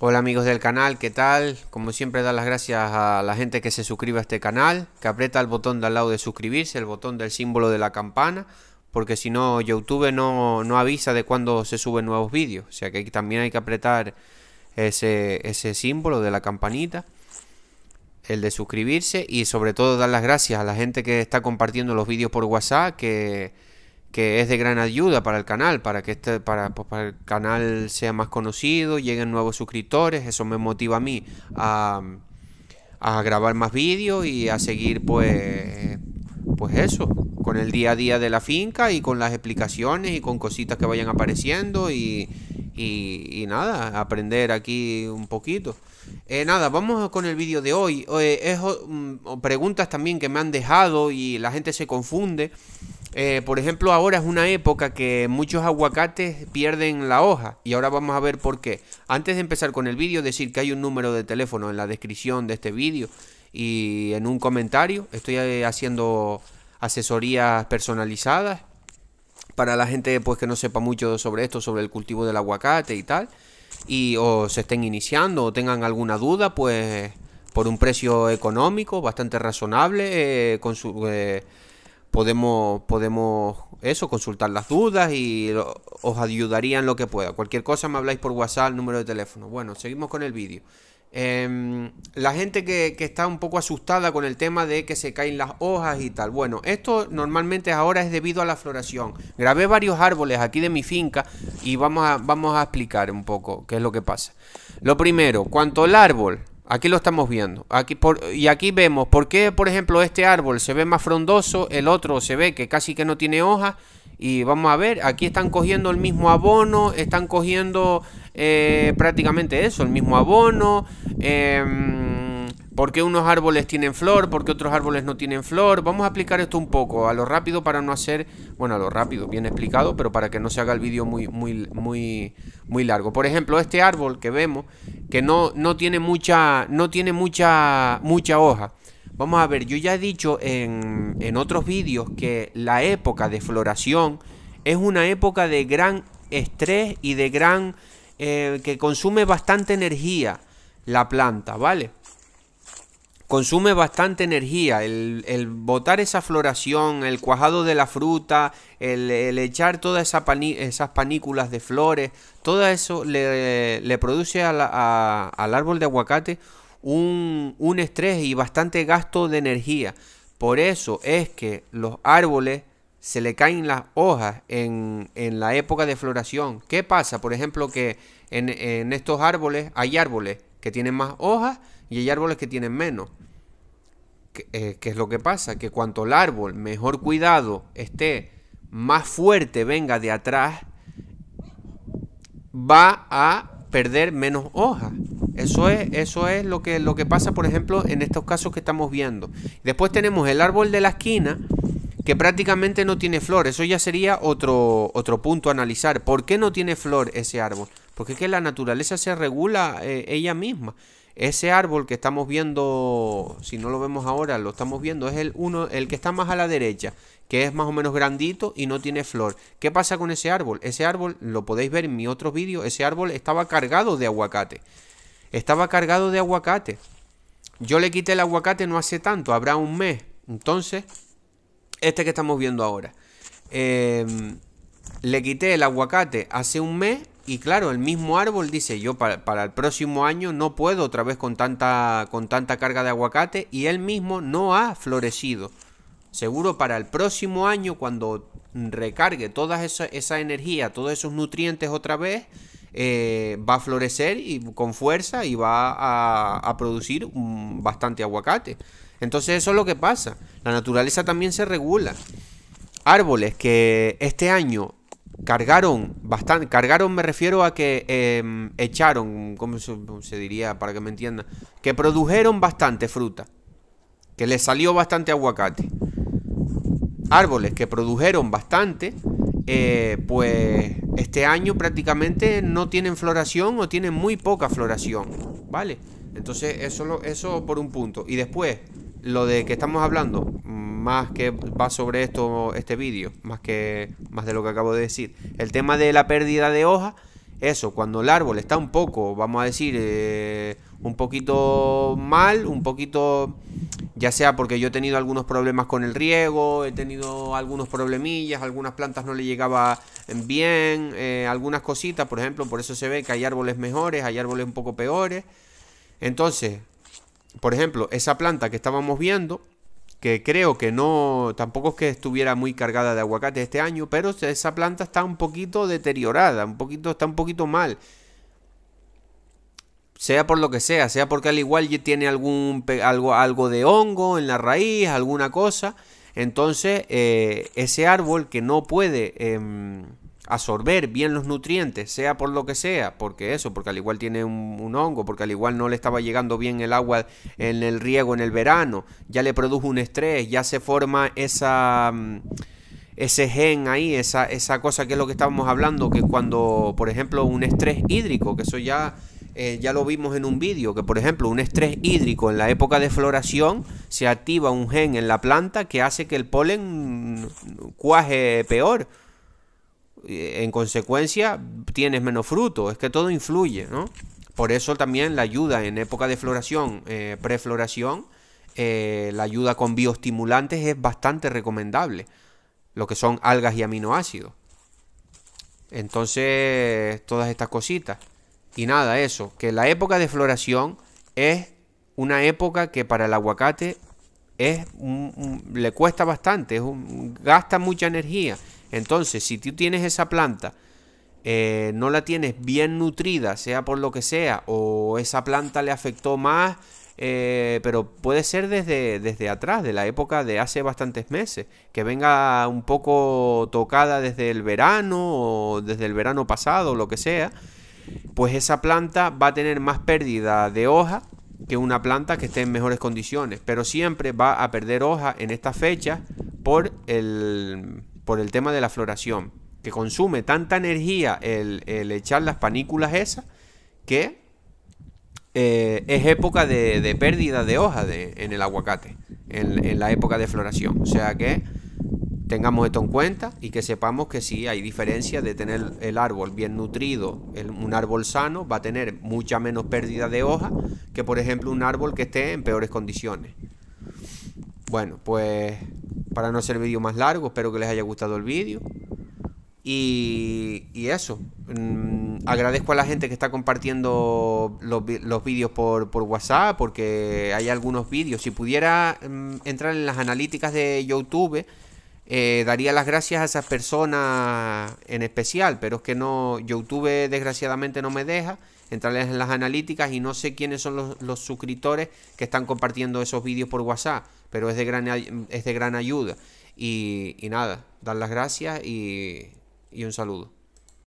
Hola amigos del canal, ¿qué tal? Como siempre dar las gracias a la gente que se suscribe a este canal, que aprieta el botón de al lado de suscribirse, el botón del símbolo de la campana, porque si no YouTube no, no avisa de cuando se suben nuevos vídeos, o sea que también hay que apretar ese, ese símbolo de la campanita, el de suscribirse y sobre todo dar las gracias a la gente que está compartiendo los vídeos por WhatsApp, que que es de gran ayuda para el canal, para que este, pues, para, el canal sea más conocido, lleguen nuevos suscriptores, eso me motiva a mí a, grabar más vídeos y a seguir pues pues eso, con el día a día de la finca y con las explicaciones y con cositas que vayan apareciendo y, y, nada, aprender aquí un poquito. Eh, nada, vamos con el vídeo de hoy. Eh, es, mm, preguntas también que me han dejado y la gente se confunde. Eh, por ejemplo, ahora es una época que muchos aguacates pierden la hoja y ahora vamos a ver por qué. Antes de empezar con el vídeo, decir que hay un número de teléfono en la descripción de este vídeo y en un comentario. Estoy eh, haciendo asesorías personalizadas para la gente pues que no sepa mucho sobre esto, sobre el cultivo del aguacate y tal, y o se estén iniciando o tengan alguna duda, pues por un precio económico, bastante razonable, eh, con su podemos, podemos eso, consultar las dudas y os ayudaría en lo que pueda. Cualquier cosa me habláis por WhatsApp, número de teléfono. Bueno, seguimos con el vídeo. Em, la gente que, que, está un poco asustada con el tema de que se caen las hojas y tal. Bueno, esto normalmente ahora es debido a la floración. Grabé varios árboles aquí de mi finca y vamos a, vamos a explicar un poco qué es lo que pasa. Lo primero, cuanto al árbol Aquí lo estamos viendo. Aquí por, y aquí vemos por qué, por ejemplo, este árbol se ve más frondoso, el otro se ve que casi que no tiene hojas. Y vamos a ver, aquí están cogiendo el mismo abono, están cogiendo eh, prácticamente eso, el mismo abono. Eh, por qué unos árboles tienen flor, por qué otros árboles no tienen flor. Vamos a aplicar esto un poco, a lo rápido para no hacer, bueno, a lo rápido, bien explicado, pero para que no se haga el vídeo muy, muy, muy, muy largo. Por ejemplo, este árbol que vemos, que no, no tiene mucha, no tiene mucha, mucha hoja. Vamos a ver, yo ya he dicho en, otros vídeos que la época de floración es una época de gran estrés y de gran... Eh, que consume bastante energía la planta, ¿vale? consume bastante energía. El, botar esa floración, el cuajado de la fruta, el, echar todas esa esas panículas de flores, todo eso le, produce al árbol de aguacate un, estrés y bastante gasto de energía. Por eso es que los árboles se le caen las hojas en, en, la época de floración. ¿Qué pasa? Por ejemplo, que en, estos árboles hay árboles que tienen más hojas y hay árboles que tienen menos. Eh, ¿Qué, es lo que pasa? Que cuanto el árbol mejor cuidado esté, más fuerte venga de atrás, va a perder menos hojas. Eso es, eso es lo, que, lo que pasa, por ejemplo, en estos casos que estamos viendo. Después tenemos el árbol de la esquina, que prácticamente no tiene flor. Eso ya sería otro, otro punto a analizar. ¿Por qué no tiene flor ese árbol? Porque es que la naturaleza se regula eh, ella misma. Ese árbol que estamos viendo, si no lo vemos ahora, lo estamos viendo, es el uno, el que está más a la derecha, que es más o menos grandito y no tiene flor. ¿Qué pasa con ese árbol? Ese árbol, lo podéis ver en mi otro vídeo, ese árbol estaba cargado de aguacate. Estaba cargado de aguacate. Yo le quité el aguacate no hace tanto, habrá un mes. Entonces, este que estamos viendo ahora. Eh, le quité el aguacate hace un mes y claro, el mismo árbol dice, yo para, el próximo año no puedo otra vez con tanta, con tanta carga de aguacate y él mismo no ha florecido. Seguro para el próximo año, cuando recargue toda esa, energía, todos esos nutrientes otra vez, eh, va a florecer y, con fuerza y va a, producir mm, bastante aguacate. Entonces eso es lo que pasa. La naturaleza también se regula. Árboles que este año cargaron bastante. Cargaron me refiero a que em, echaron, ¿cómo se, diría para que me entiendan? Que produjeron bastante fruta. Que les salió bastante aguacate. Árboles que produjeron bastante, eh, pues este año prácticamente no tienen floración o tienen muy poca floración, ¿vale? Entonces eso, eso por un punto. Y después, lo de que estamos hablando, más que va sobre esto este vídeo, más que más de lo que acabo de decir. El tema de la pérdida de hoja eso, cuando el árbol está un poco, vamos a decir, eh, un poquito mal, un poquito, ya sea porque yo he tenido algunos problemas con el riego, he tenido algunos problemillas, algunas plantas no le llegaba bien, eh, algunas cositas, por ejemplo, por eso se ve que hay árboles mejores, hay árboles un poco peores. Entonces, por ejemplo, esa planta que estábamos viendo, que creo que no, tampoco es que estuviera muy cargada de aguacate este año, pero esa planta está un poquito deteriorada, un poquito, está un poquito mal. Sea por lo que sea, sea porque al igual tiene algún, algo, algo de hongo en la raíz, alguna cosa. Entonces, eh, ese árbol que no puede em, absorber bien los nutrientes, sea por lo que sea, porque eso, porque al igual tiene un, hongo, porque al igual no le estaba llegando bien el agua en el riego en el verano, ya le produjo un estrés, ya se forma esa mm, ese gen ahí, esa, esa cosa que es lo que estábamos hablando, que cuando, por ejemplo, un estrés hídrico, que eso ya, eh, ya lo vimos en un vídeo, que por ejemplo un estrés hídrico en la época de floración se activa un gen en la planta que hace que el polen cuaje peor eh, en consecuencia tienes menos fruto, es que todo influye, ¿no? Por eso también la ayuda en época de floración, eh, prefloración, eh, la ayuda con bioestimulantes es bastante recomendable, lo que son algas y aminoácidos. Entonces, todas estas cositas. Y nada, eso, que la época de floración es una época que para el aguacate es le cuesta bastante, gasta mucha energía entonces, si tú tienes esa planta, eh, no la tienes bien nutrida, sea por lo que sea, o esa planta le afectó más, eh, pero puede ser desde, desde atrás, de la época de hace bastantes meses, que venga un poco tocada desde el verano o desde el verano pasado, o lo que sea, pues esa planta va a tener más pérdida de hoja que una planta que esté en mejores condiciones, pero siempre va a perder hoja en esta fecha por el por el tema de la floración, que consume tanta energía el, echar las panículas esas, que eh, es época de, pérdida de hoja en el aguacate, en, la época de floración. O sea que tengamos esto en cuenta y que sepamos que sí hay diferencia de tener el árbol bien nutrido, un árbol sano va a tener mucha menos pérdida de hoja que por ejemplo un árbol que esté en peores condiciones. Bueno, pues para no hacer vídeo más largo. Espero que les haya gustado el vídeo. Y, y, eso. Mm, agradezco a la gente que está compartiendo los, vídeos por, WhatsApp, porque hay algunos vídeos. Si pudiera mm, entrar en las analíticas de YouTube eh, daría las gracias a esas personas en especial, pero es que no, YouTube desgraciadamente no me deja Entrarles en las analíticas y no sé quiénes son los, suscriptores que están compartiendo esos vídeos por WhatsApp, pero es de gran, es de gran ayuda. Y, nada, dar las gracias y, y un saludo.